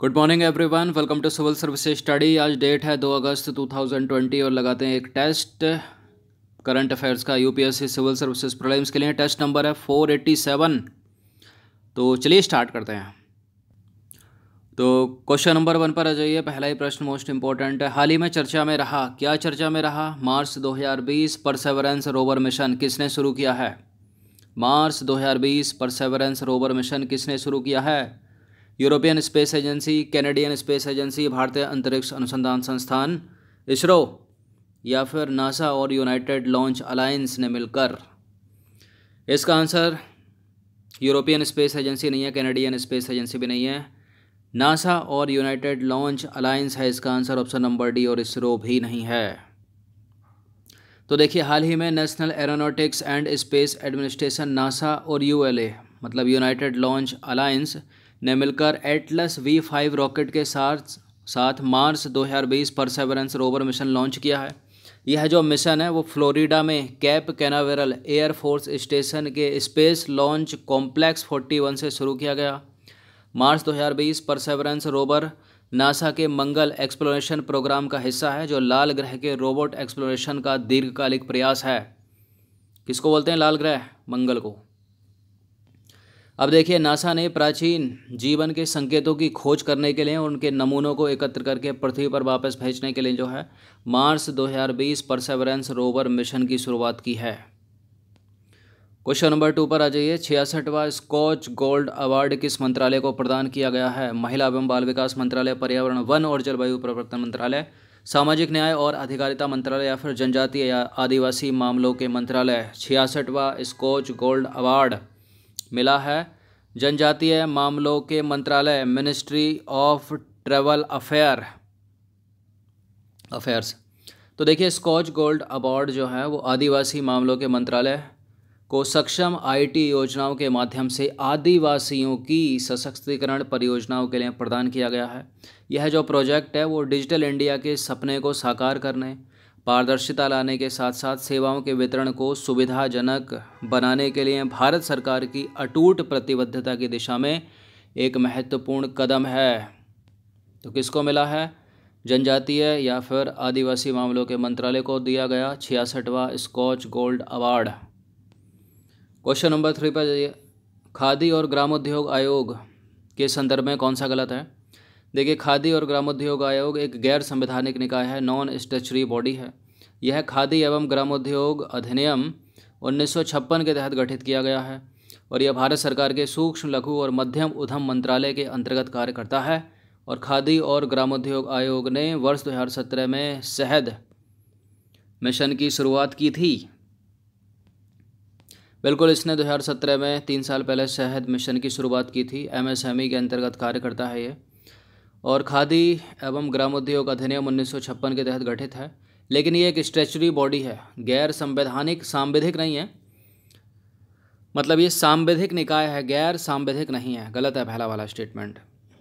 good morning everyone welcome to civil services study आज date है 2 अगस्त 2020 और लगाते हैं एक टेस्ट करंट अफेयर्स का यूपीएससी सिविल सर्विसेज प्रॉब्लम्स के लिए टेस्ट नंबर है 487 तो चलिए स्टार्ट करते हैं तो क्वेश्चन नंबर वन पर आ जाइए पहला ही प्रश्न मोस्ट इंपॉर्टेंट है हाल ही में चर्चा में रहा क्या चर्चा में रहा मार्च 2020 परसेवरेंस रोवर मिशन किसने शुरू किया है मार्च 2020 परसेवरेंस रोवर मिशन किसने शुरू किया है European space agency Canadian space agency भारतीय अंतरिक्ष अनुसंधान संस्थान इसरो या फिर नासा और यूनाइटेड लॉन्च अलायंस ने मिलकर इसका आंसर यूरोपियन स्पेस एजेंसी नहीं है कैनेडियन स्पेस एजेंसी भी नहीं है नासा और यूनाइटेड लॉन्च अलायंस है इसका आंसर ऑप्शन नंबर डी और इसरो भी नहीं है तो देखिए हाल ही में national aeronautics and space administration NASA और यूएलए मतलब यूनाइटेड लॉन्च अलायंस ने मिलकर एटलस वी फाइव रॉकेट के साथ साथ March 2020 perseverance rover mission launch किया है यह जो मिशन है वो फ्लोरिडा में कैप कैनावेरल एयरफोर्स स्टेशन के स्पेस लॉन्च कॉम्प्लेक्स 41 से शुरू किया गया मार्च 2020 परसेवरेंस रोवर नासा के मंगल एक्सप्लोरेशन प्रोग्राम का हिस्सा है जो लाल ग्रह के रोबोट एक्सप्लोरेशन का दीर्घकालिक प्रयास है किसको बोलते हैं लाल ग्रह मंगल को अब देखिए नासा ने प्राचीन जीवन के संकेतों की खोज करने के लिए और उनके नमूनों को एकत्र करके पृथ्वी पर वापस भेजने के लिए जो है मार्च 2020 परसेवरेंस रोवर मिशन की शुरुआत की है क्वेश्चन नंबर टू पर आ जाइए छियासठवा स्कॉच गोल्ड अवार्ड किस मंत्रालय को प्रदान किया गया है महिला एवं बाल विकास मंत्रालय पर्यावरण वन और जलवायु परिवर्तन मंत्रालय सामाजिक न्याय और अधिकारिता मंत्रालय या फिर जनजातीय या आदिवासी मामलों के मंत्रालय छियासठवा स्कॉच गोल्ड अवार्ड मिला है जनजातीय मामलों के मंत्रालय ministry of travel affair affairs तो देखिए स्कॉच गोल्ड अवार्ड जो है वो आदिवासी मामलों के मंत्रालय को सक्षम आईटी योजनाओं के माध्यम से आदिवासियों की सशक्तिकरण परियोजनाओं के लिए प्रदान किया गया है यह जो प्रोजेक्ट है वो डिजिटल इंडिया के सपने को साकार करने पारदर्शिता लाने के साथ साथ सेवाओं के वितरण को सुविधाजनक बनाने के लिए भारत सरकार की अटूट प्रतिबद्धता की दिशा में एक महत्वपूर्ण कदम है तो किसको मिला है जनजातीय या फिर आदिवासी मामलों के मंत्रालय को दिया गया छियासठवा Skoch gold award question number three पर जाइए खादी और ग्रामोद्योग आयोग के संदर्भ में कौन सा गलत है देखिए खादी और ग्रामोद्योग आयोग एक गैर संवैधानिक निकाय है नॉन स्टेचरी बॉडी है यह खादी एवं ग्रामोद्योग अधिनियम उन्नीस के तहत गठित किया गया है और यह भारत सरकार के सूक्ष्म लघु और मध्यम उद्यम मंत्रालय के अंतर्गत कार्य करता है और खादी और ग्रामोद्योग आयोग ने वर्ष 2017 में शहद मिशन की शुरुआत की थी बिल्कुल इसने 2017 में तीन साल पहले शहद मिशन की शुरुआत की थी एमएसएमई के अंतर्गत कार्य करता है ये और खादी एवं ग्रामोद्योग अधिनियम उन्नीस के तहत गठित है लेकिन ये एक स्टैचुरी बॉडी है गैर संवैधानिक सांविधिक नहीं है मतलब ये सांविधिक निकाय है गैर सांविधिक नहीं है गलत है पहला वाला स्टेटमेंट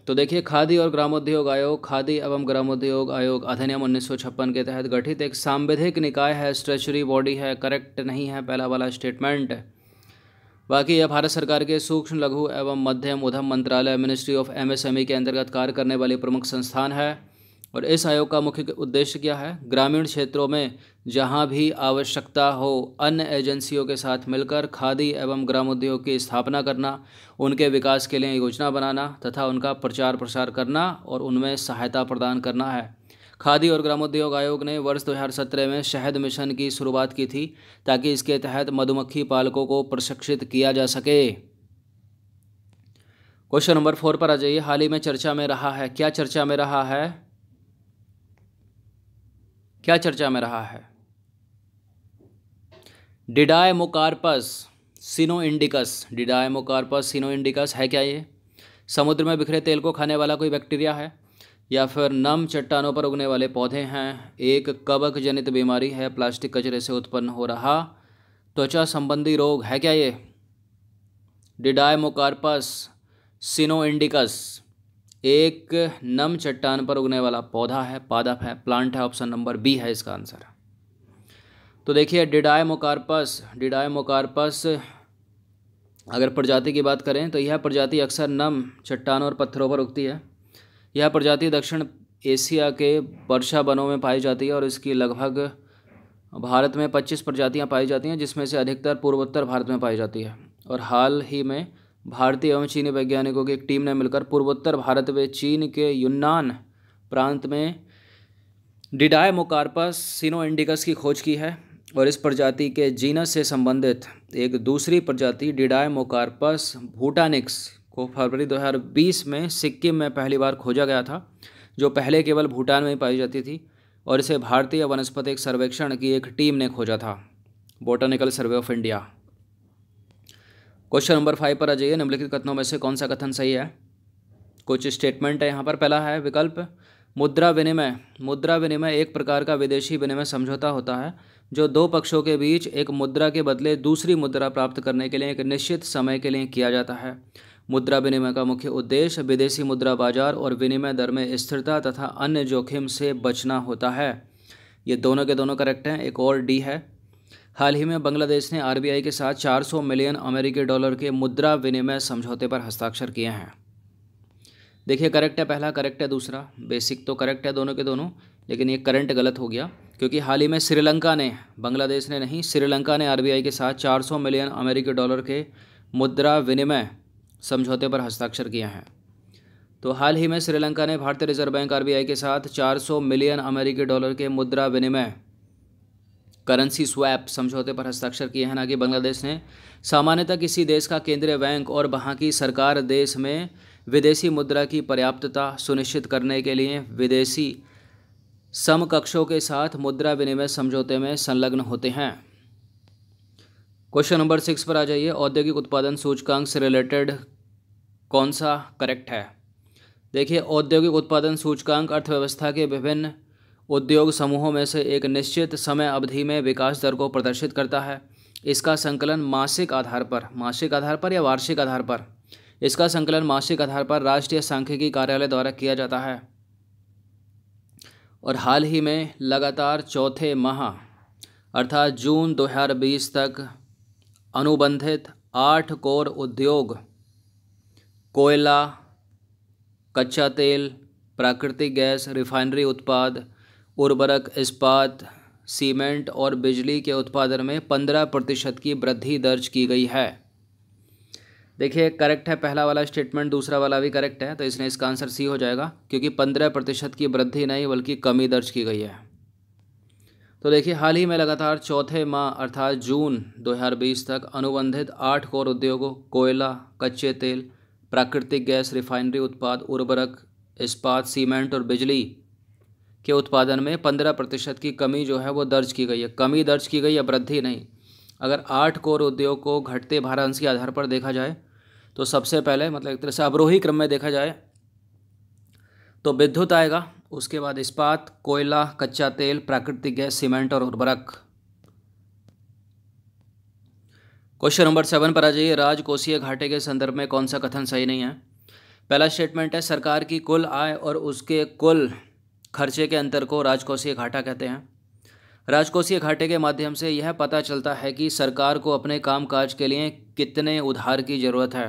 तो देखिए खादी और ग्रामोद्योग आयोग खादी एवं ग्रामोद्योग आयोग अधिनियम उन्नीस के तहत गठित एक सांविधिक निकाय है स्ट्रेचरी बॉडी है करेक्ट नहीं है पहला वाला स्टेटमेंट बाकी यह भारत सरकार के सूक्ष्म लघु एवं मध्यम उद्यम मंत्रालय मिनिस्ट्री ऑफ एमएसएमई के अंतर्गत कार्य करने वाली प्रमुख संस्थान है और इस आयोग का मुख्य उद्देश्य क्या है ग्रामीण क्षेत्रों में जहाँ भी आवश्यकता हो अन्य एजेंसियों के साथ मिलकर खादी एवं ग्रामोद्योग की स्थापना करना उनके विकास के लिए योजना बनाना तथा उनका प्रचार प्रसार करना और उनमें सहायता प्रदान करना है खादी और ग्रामोद्योग आयोग ने वर्ष सत्रह में शहद मिशन की शुरुआत की थी ताकि इसके तहत मधुमक्खी पालकों को प्रशिक्षित किया जा सके क्वेश्चन नंबर फोर पर आ जाइए हाल ही में चर्चा में रहा है क्या चर्चा में रहा है क्या चर्चा में रहा है डिडाय मोकार्पस सिनो इंडिकस डिडाय मोकार्पस सिनो इंडिकस है क्या ये समुद्र में बिखरे तेल को खाने वाला कोई बैक्टीरिया है या फिर नम चट्टानों पर उगने वाले पौधे हैं एक कबक जनित बीमारी है प्लास्टिक कचरे से उत्पन्न हो रहा त्वचा संबंधी रोग है क्या ये डिडायमोकार्पस सिनो इंडिकस एक नम चट्टान पर उगने वाला पौधा है पादप है प्लांट है ऑप्शन नंबर बी है इसका आंसर तो देखिए डिडायमोकार्पस डिडायमोकार्पस अगर प्रजाति की बात करें तो यह प्रजाति अक्सर नम चट्टानों और पत्थरों पर उगती है यह प्रजाति दक्षिण एशिया के वर्षा वनों में पाई जाती है और इसकी लगभग भारत में 25 प्रजातियां पाई जाती हैं जिसमें से अधिकतर पूर्वोत्तर भारत में पाई जाती है और हाल ही में भारतीय एवं चीनी वैज्ञानिकों की एक टीम ने मिलकर पूर्वोत्तर भारत में चीन के यूनान प्रांत में डिडाय मोकार्पस सीनो इंडिकस की खोज की है और इस प्रजाति के जीनस से संबंधित एक दूसरी प्रजाति डिडाय मोकार्पस भूटानिक्स को फरवरी 2020 में सिक्किम में पहली बार खोजा गया था जो पहले केवल भूटान में ही पाई जाती थी और इसे भारतीय वनस्पति सर्वेक्षण की एक टीम ने खोजा था botanical survey of India question number five पर आ जाइए निम्नलिखित कथनों में से कौन सा कथन सही है कुछ स्टेटमेंट है यहाँ पर पहला है विकल्प मुद्रा विनिमय मुद्रा विनिमय एक प्रकार का विदेशी विनिमय समझौता होता है जो दो पक्षों के बीच एक मुद्रा के बदले दूसरी मुद्रा प्राप्त करने के लिए एक निश्चित समय के लिए किया जाता है मुद्रा विनिमय का मुख्य उद्देश्य विदेशी मुद्रा बाजार और विनिमय दर में स्थिरता तथा अन्य जोखिम से बचना होता है ये दोनों के दोनों करेक्ट हैं एक और डी है हाल ही में बांग्लादेश ने आरबीआई के साथ 400 मिलियन अमेरिकी डॉलर के मुद्रा विनिमय समझौते पर हस्ताक्षर किए हैं देखिए करेक्ट है पहला करेक्ट है दूसरा बेसिक तो करेक्ट है दोनों के दोनों लेकिन ये करंट गलत हो गया क्योंकि हाल ही में श्रीलंका ने बांग्लादेश ने नहीं श्रीलंका ने आर के साथ 400 मिलियन अमेरिकी डॉलर के मुद्रा विनिमय समझौते पर हस्ताक्षर किए हैं तो हाल ही में श्रीलंका ने भारतीय रिजर्व बैंक आर के साथ 400 मिलियन अमेरिकी डॉलर के मुद्रा विनिमय करेंसी स्वैप समझौते पर हस्ताक्षर किए हैं ना कि बांग्लादेश ने सामान्यतः किसी देश का केंद्रीय बैंक और वहाँ की सरकार देश में विदेशी मुद्रा की पर्याप्तता सुनिश्चित करने के लिए विदेशी समकक्षों के साथ मुद्रा विनिमय समझौते में संलग्न होते हैं क्वेश्चन नंबर सिक्स पर आ जाइए औद्योगिक उत्पादन सूचकांक से रिलेटेड कौन सा करेक्ट है देखिए औद्योगिक उत्पादन सूचकांक अर्थव्यवस्था के विभिन्न उद्योग समूहों में से एक निश्चित समय अवधि में विकास दर को प्रदर्शित करता है इसका संकलन मासिक आधार पर मासिक आधार पर या वार्षिक आधार पर इसका संकलन मासिक आधार पर राष्ट्रीय सांख्यिकी कार्यालय द्वारा किया जाता है और हाल ही में लगातार चौथे माह अर्थात जून 2020 तक अनुबंधित आठ कोर उद्योग कोयला कच्चा तेल प्राकृतिक गैस रिफाइनरी उत्पाद उर्वरक इस्पात सीमेंट और बिजली के उत्पादन में पंद्रह प्रतिशत की वृद्धि दर्ज की गई है देखिए करेक्ट है पहला वाला स्टेटमेंट दूसरा वाला भी करेक्ट है तो इसने इसका आंसर सी हो जाएगा क्योंकि पंद्रह प्रतिशत की वृद्धि नहीं बल्कि कमी दर्ज की गई है तो देखिए हाल ही में लगातार चौथे माह अर्थात जून 2020 तक अनुबंधित आठ कोर उद्योगों कोयला कच्चे तेल प्राकृतिक गैस रिफाइनरी उत्पाद उर्वरक इस्पात सीमेंट और बिजली के उत्पादन में पंद्रह प्रतिशत की कमी जो है वो दर्ज की गई है कमी दर्ज की गई है वृद्धि नहीं अगर आठ कोर उद्योग को घटते भारांश के आधार पर देखा जाए तो सबसे पहले मतलब एक तरह से अवरोही क्रम में देखा जाए तो विद्युत आएगा उसके बाद इस्पात कोयला कच्चा तेल प्राकृतिक गैस सीमेंट और उर्वरक क्वेश्चन नंबर सेवन पर आ जाइए राजकोषीय घाटे के संदर्भ में कौन सा कथन सही नहीं है पहला स्टेटमेंट है सरकार की कुल आय और उसके कुल खर्चे के अंतर को राजकोषीय घाटा कहते हैं राजकोषीय घाटे के माध्यम से यह पता चलता है कि सरकार को अपने कामकाज के लिए कितने उधार की ज़रूरत है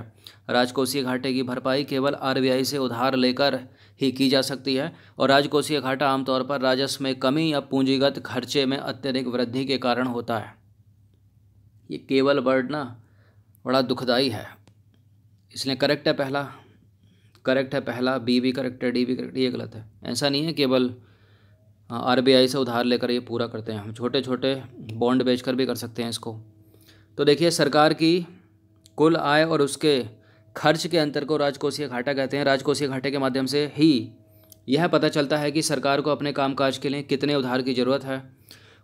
राजकोषीय घाटे की भरपाई केवल आरबीआई से उधार लेकर ही की जा सकती है और राजकोषीय घाटा आमतौर पर राजस्व में कमी या पूंजीगत खर्चे में अत्यधिक वृद्धि के कारण होता है ये केवल वर्ड ना बड़ा दुखदाई है इसलिए करेक्ट है पहला करेक्ट है पहला बी भी करेक्ट है डी भी करेक्ट ये गलत है ऐसा नहीं है केवल आर हाँ, से उधार लेकर ये पूरा करते हैं हम छोटे छोटे बॉन्ड बेचकर भी कर सकते हैं इसको तो देखिए सरकार की कुल आय और उसके खर्च के अंतर को राजकोषीय घाटा कहते हैं राजकोषीय घाटे के माध्यम से ही यह पता चलता है कि सरकार को अपने कामकाज के लिए कितने उधार की ज़रूरत है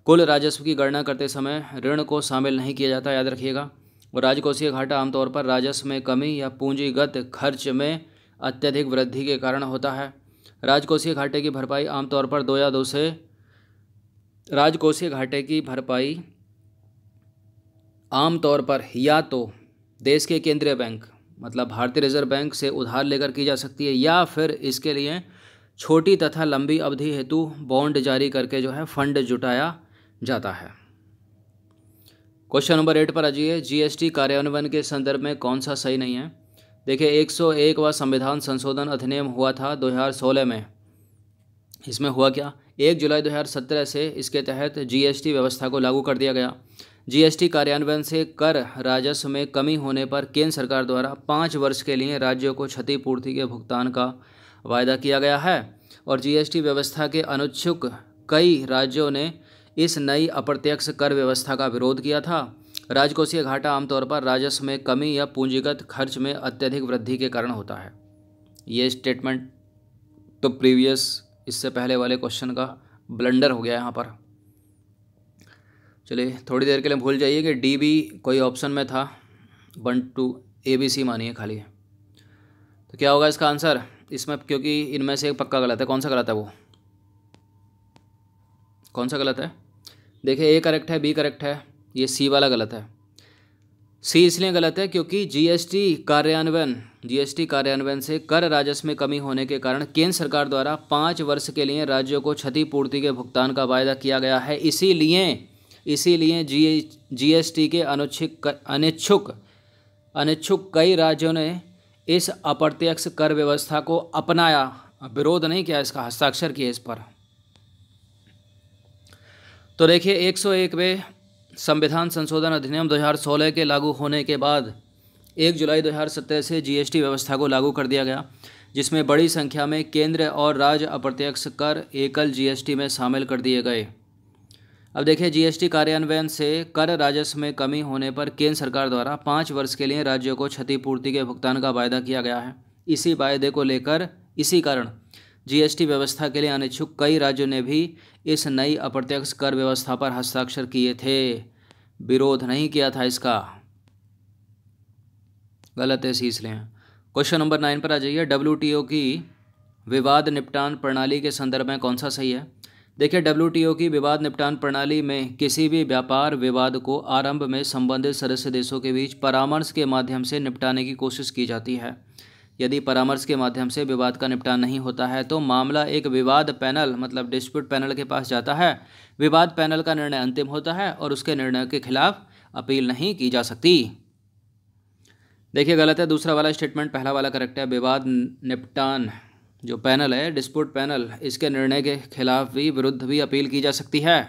कुल राजस्व की गणना करते समय ऋण को शामिल नहीं किया जाता याद रखिएगा और राजकोषीय घाटा आमतौर पर राजस्व में कमी या पूंजीगत खर्च में अत्यधिक वृद्धि के कारण होता है राजकोषीय घाटे की भरपाई आमतौर पर दो या दो से राजकोषीय घाटे की भरपाई आमतौर पर या तो देश के केंद्रीय बैंक मतलब भारतीय रिजर्व बैंक से उधार लेकर की जा सकती है या फिर इसके लिए छोटी तथा लंबी अवधि हेतु बॉन्ड जारी करके जो है फंड जुटाया जाता है क्वेश्चन नंबर एट पर आ जाइए जीएसटी कार्यान्वयन के संदर्भ में कौन सा सही नहीं है देखिए एक सौ एक व संविधान संशोधन अधिनियम हुआ था दो हजार सोलह में इसमें हुआ क्या एक जुलाई दो हज़ार सत्रह से इसके तहत जीएसटी व्यवस्था को लागू कर दिया गया जीएसटी कार्यान्वयन से कर राजस्व में कमी होने पर केंद्र सरकार द्वारा पाँच वर्ष के लिए राज्यों को क्षतिपूर्ति के भुगतान का वायदा किया गया है और जीएसटी व्यवस्था के अनुच्छुक कई राज्यों ने इस नई अप्रत्यक्ष कर व्यवस्था का विरोध किया था राजकोषीय घाटा आमतौर पर राजस्व में कमी या पूंजीगत खर्च में अत्यधिक वृद्धि के कारण होता है ये स्टेटमेंट तो प्रीवियस इससे पहले वाले क्वेश्चन का ब्लंडर हो गया यहाँ पर चलिए थोड़ी देर के लिए भूल जाइए कि डी बी कोई ऑप्शन में था one two A B C मानिए खाली तो क्या होगा इसका आंसर इसमें क्योंकि इनमें से एक पक्का गलत है कौन सा गलत है वो कौन सा गलत है देखिए ए करेक्ट है बी करेक्ट है ये सी वाला गलत है सी इसलिए गलत है क्योंकि जीएसटी कार्यान्वयन जीएसटी कार्यान्वयन से कर राजस्व में कमी होने के कारण केंद्र सरकार द्वारा पाँच वर्ष के लिए राज्यों को क्षतिपूर्ति के भुगतान का वायदा किया गया है इसीलिए इसीलिए जी जीएसटी के अनुच्छिक अनिच्छुक अनिच्छुक कई राज्यों ने इस अप्रत्यक्ष कर व्यवस्था को अपनाया विरोध नहीं किया इसका हस्ताक्षर किया इस पर तो देखिए एक सौ एकवे संविधान संशोधन अधिनियम 2016 के लागू होने के बाद एक जुलाई 2017 से जीएसटी व्यवस्था को लागू कर दिया गया जिसमें बड़ी संख्या में केंद्र और राज्य अप्रत्यक्ष कर एकल जीएसटी में शामिल कर दिए गए अब देखिए जीएसटी कार्यान्वयन से कर राजस्व में कमी होने पर केंद्र सरकार द्वारा पाँच वर्ष के लिए राज्यों को क्षतिपूर्ति के भुगतान का वायदा किया गया है इसी वायदे को लेकर इसी कारण जीएसटी व्यवस्था के लिए अनिच्छुक कई राज्यों ने भी इस नई अप्रत्यक्ष कर व्यवस्था पर हस्ताक्षर किए थे विरोध नहीं किया था इसका गलत है लें क्वेश्चन नंबर नाइन पर आ जाइए डब्ल्यू की विवाद निपटान प्रणाली के संदर्भ में कौन सा सही है देखिए डब्ल्यू की विवाद निपटान प्रणाली में किसी भी व्यापार विवाद को आरंभ में संबंधित सदस्य देशों के बीच परामर्श के माध्यम से निपटाने की कोशिश की जाती है यदि परामर्श के माध्यम से विवाद का निपटान नहीं होता है तो मामला एक विवाद पैनल मतलब डिस्प्यूट पैनल के पास जाता है विवाद पैनल का निर्णय अंतिम होता है और उसके निर्णय के खिलाफ अपील नहीं की जा सकती देखिए गलत है दूसरा वाला स्टेटमेंट पहला वाला करेक्ट है विवाद निपटान जो पैनल है डिस्प्यूट पैनल इसके निर्णय के खिलाफ भी विरुद्ध भी अपील की जा सकती है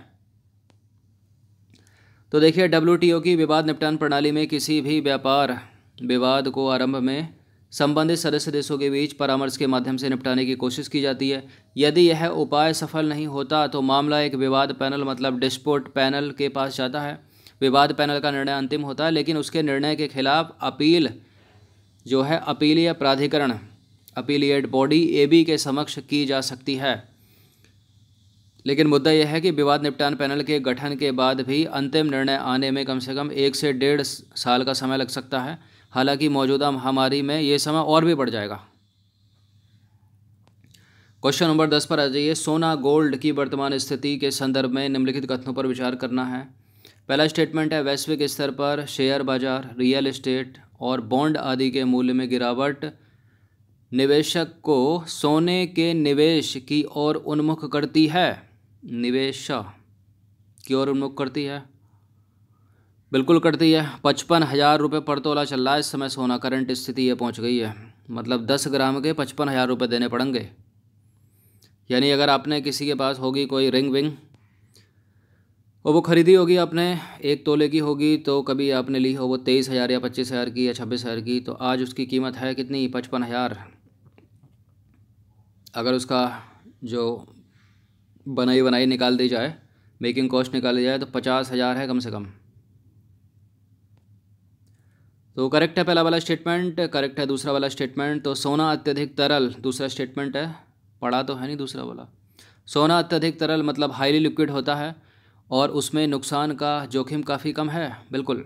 तो देखिए डब्ल्यू की विवाद निपटान प्रणाली में किसी भी व्यापार विवाद को आरंभ में संबंधित सदस्य देशों के बीच परामर्श के माध्यम से निपटाने की कोशिश की जाती है यदि यह उपाय सफल नहीं होता तो मामला एक विवाद पैनल मतलब डिस्पोर्ट पैनल के पास जाता है विवाद पैनल का निर्णय अंतिम होता है लेकिन उसके निर्णय के खिलाफ अपील जो है अपीलीय प्राधिकरण अपीलिएट बॉडी ए बी के समक्ष की जा सकती है लेकिन मुद्दा यह है कि विवाद निपटान पैनल के गठन के बाद भी अंतिम निर्णय आने में कम से कम एक से डेढ़ साल का समय लग सकता है हालांकि मौजूदा महामारी में ये समय और भी बढ़ जाएगा क्वेश्चन नंबर दस पर आ जाइए सोना गोल्ड की वर्तमान स्थिति के संदर्भ में निम्नलिखित कथनों पर विचार करना है पहला स्टेटमेंट है वैश्विक स्तर पर शेयर बाजार रियल एस्टेट और बॉन्ड आदि के मूल्य में गिरावट निवेशक को सोने के निवेश की ओर उन्मुख करती है निवेशा की ओर उन्मुख करती है बिल्कुल कटती है पचपन हज़ार रुपये पर तोला चल रहा है इस समय सोना करंट स्थिति ये पहुंच गई है मतलब दस ग्राम के पचपन हज़ार रुपये देने पड़ेंगे यानी अगर आपने किसी के पास होगी कोई रिंग विंग और वो ख़रीदी होगी आपने एक तोले की होगी तो कभी आपने ली हो वो तेईस हज़ार या पच्चीस हज़ार की या छब्बीस हज़ार की तो आज उसकी कीमत है कितनी पचपन हज़ार अगर उसका जो बनाई बनाई निकाल दी जाए मेकिंग कॉस्ट निकाली जाए तो पचास हज़ार है कम से कम तो करेक्ट है पहला वाला स्टेटमेंट करेक्ट है दूसरा वाला स्टेटमेंट तो सोना अत्यधिक तरल दूसरा स्टेटमेंट है पढ़ा तो है नहीं दूसरा वाला सोना अत्यधिक तरल मतलब हाईली लिक्विड होता है और उसमें नुकसान का जोखिम काफ़ी कम है बिल्कुल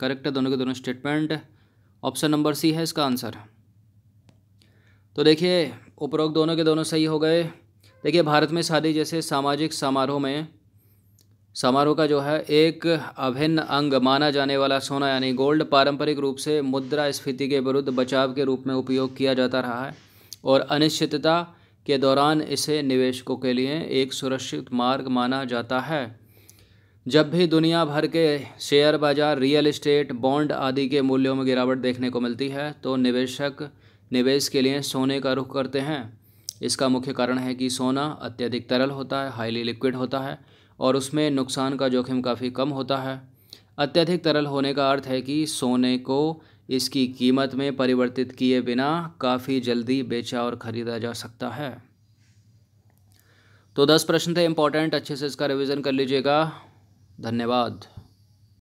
करेक्ट है दोनों के दोनों स्टेटमेंट ऑप्शन नंबर सी है इसका आंसर तो देखिए उपरोक्त दोनों के दोनों सही हो गए देखिए भारत में शादी जैसे सामाजिक समारोह में समारोह का जो है एक अभिन्न अंग माना जाने वाला सोना यानी गोल्ड पारंपरिक रूप से मुद्रा स्फीति के विरुद्ध बचाव के रूप में उपयोग किया जाता रहा है और अनिश्चितता के दौरान इसे निवेशकों के लिए एक सुरक्षित मार्ग माना जाता है जब भी दुनिया भर के शेयर बाजार रियल इस्टेट बॉन्ड आदि के मूल्यों में गिरावट देखने को मिलती है तो निवेशक निवेश के लिए सोने का रुख करते हैं इसका मुख्य कारण है कि सोना अत्यधिक तरल होता है हाईली लिक्विड होता है और उसमें नुकसान का जोखिम काफ़ी कम होता है अत्यधिक तरल होने का अर्थ है कि सोने को इसकी कीमत में परिवर्तित किए बिना काफ़ी जल्दी बेचा और ख़रीदा जा सकता है तो दस प्रश्न थे इम्पॉर्टेंट अच्छे से इसका रिवीजन कर लीजिएगा धन्यवाद